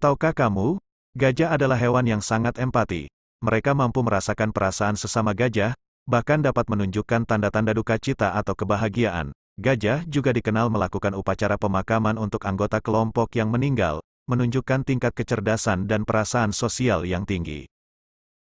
Tahukah kamu, gajah adalah hewan yang sangat empati. Mereka mampu merasakan perasaan sesama gajah, bahkan dapat menunjukkan tanda-tanda duka cita atau kebahagiaan. Gajah juga dikenal melakukan upacara pemakaman untuk anggota kelompok yang meninggal, menunjukkan tingkat kecerdasan dan perasaan sosial yang tinggi.